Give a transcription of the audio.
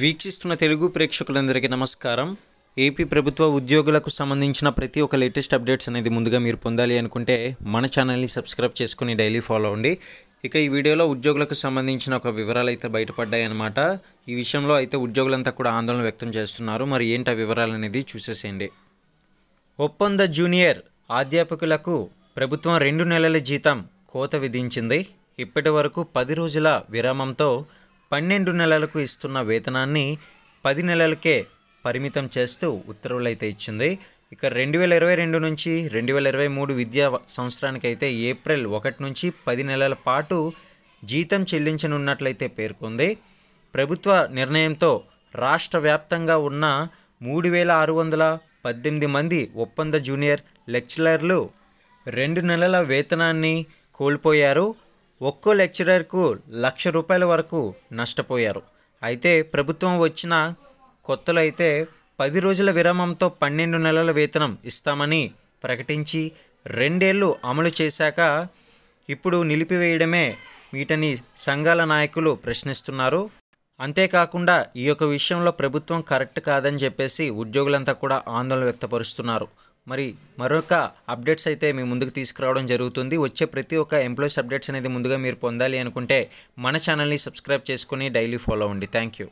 వీక్షిస్తున్న తెలుగు ప్రేక్షకులందరికీ నమస్కారం ఏపీ ప్రభుత్వ ఉద్యోగులకు సంబంధించిన ప్రతి ఒక్క లేటెస్ట్ అప్డేట్స్ అనేది ముందుగా మీరు పొందాలి అనుకుంటే మన ఛానల్ని సబ్స్క్రైబ్ చేసుకుని డైలీ ఫాలో అవ్వండి ఇక ఈ వీడియోలో ఉద్యోగులకు సంబంధించిన ఒక వివరాలు అయితే బయటపడ్డాయన్నమాట ఈ విషయంలో అయితే ఉద్యోగులంతా కూడా ఆందోళన వ్యక్తం చేస్తున్నారు మరి ఏంటి ఆ వివరాలు అనేది చూసేసేయండి ఒప్పంద జూనియర్ అధ్యాపకులకు ప్రభుత్వం రెండు నెలల జీతం కోత విధించింది ఇప్పటి వరకు పది రోజుల విరామంతో పన్నెండు నెలలకు ఇస్తున్న వేతనాన్ని పది నెలలకే పరిమితం చేస్తూ ఉత్తర్వులైతే ఇచ్చింది ఇక రెండు వేల ఇరవై రెండు నుంచి రెండు వేల ఇరవై మూడు విద్యా సంవత్సరానికైతే ఏప్రిల్ ఒకటి నుంచి పది నెలల పాటు జీతం చెల్లించనున్నట్లయితే పేర్కొంది ప్రభుత్వ నిర్ణయంతో రాష్ట్ర వ్యాప్తంగా ఉన్న మూడు వేల ఆరు వందల పద్దెనిమిది మంది ఒప్పంద జూనియర్ లెక్చరర్లు రెండు నెలల వేతనాన్ని కోల్పోయారు ఒక్కో లెక్చరర్కు లక్ష రూపాయల వరకు నష్టపోయారు అయితే ప్రభుత్వం వచ్చిన కొత్తలో అయితే పది రోజుల విరామంతో పన్నెండు నెలల వేతనం ఇస్తామని ప్రకటించి రెండేళ్లు అమలు చేశాక ఇప్పుడు నిలిపివేయడమే వీటని సంఘాల నాయకులు ప్రశ్నిస్తున్నారు అంతేకాకుండా ఈ యొక్క విషయంలో ప్రభుత్వం కరెక్ట్ కాదని చెప్పేసి ఉద్యోగులంతా కూడా ఆందోళన వ్యక్తపరుస్తున్నారు మరి మరొక అప్డేట్స్ అయితే మీ ముందుకు తీసుకురావడం జరుగుతుంది వచ్చే ప్రతి ఒక్క ఎంప్లాయీస్ అప్డేట్స్ అనేది ముందుగా మీరు పొందాలి అనుకుంటే మన ఛానల్ని సబ్స్క్రైబ్ చేసుకుని డైలీ ఫాలో అవ్వండి థ్యాంక్ యూ